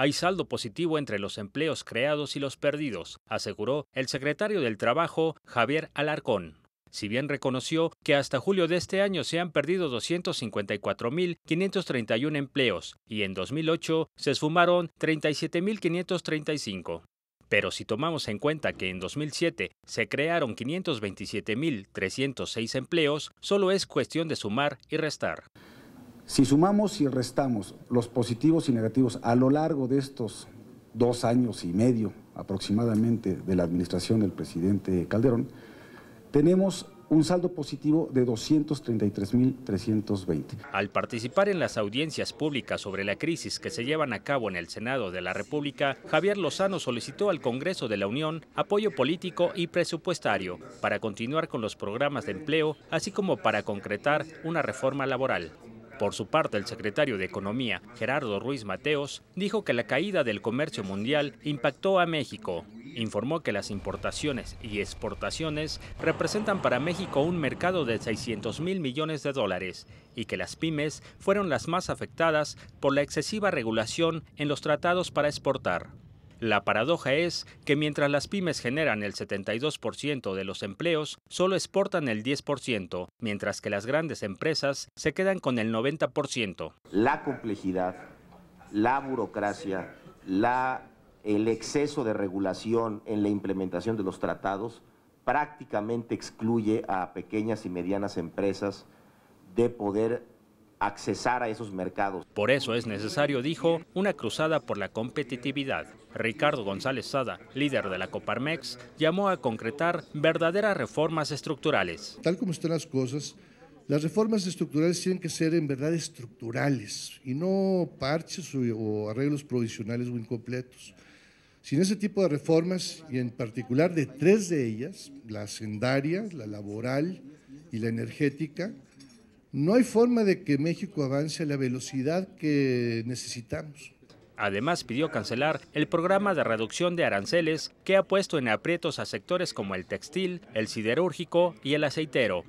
Hay saldo positivo entre los empleos creados y los perdidos, aseguró el secretario del Trabajo, Javier Alarcón. Si bien reconoció que hasta julio de este año se han perdido 254.531 empleos y en 2008 se esfumaron 37.535. Pero si tomamos en cuenta que en 2007 se crearon 527.306 empleos, solo es cuestión de sumar y restar. Si sumamos y restamos los positivos y negativos a lo largo de estos dos años y medio aproximadamente de la administración del presidente Calderón, tenemos un saldo positivo de 233.320. Al participar en las audiencias públicas sobre la crisis que se llevan a cabo en el Senado de la República, Javier Lozano solicitó al Congreso de la Unión apoyo político y presupuestario para continuar con los programas de empleo, así como para concretar una reforma laboral. Por su parte, el secretario de Economía, Gerardo Ruiz Mateos, dijo que la caída del comercio mundial impactó a México. Informó que las importaciones y exportaciones representan para México un mercado de 600 mil millones de dólares y que las pymes fueron las más afectadas por la excesiva regulación en los tratados para exportar. La paradoja es que mientras las pymes generan el 72% de los empleos, solo exportan el 10%, mientras que las grandes empresas se quedan con el 90%. La complejidad, la burocracia, la, el exceso de regulación en la implementación de los tratados prácticamente excluye a pequeñas y medianas empresas de poder accesar a esos mercados. Por eso es necesario, dijo, una cruzada por la competitividad. Ricardo González Sada, líder de la Coparmex, llamó a concretar verdaderas reformas estructurales. Tal como están las cosas, las reformas estructurales tienen que ser en verdad estructurales y no parches o, arreglos provisionales o incompletos. Sin ese tipo de reformas, y en particular de tres de ellas, la hacendaria, la laboral y la energética, no hay forma de que México avance a la velocidad que necesitamos. Además, pidió cancelar el programa de reducción de aranceles que ha puesto en aprietos a sectores como el textil, el siderúrgico y el aceitero,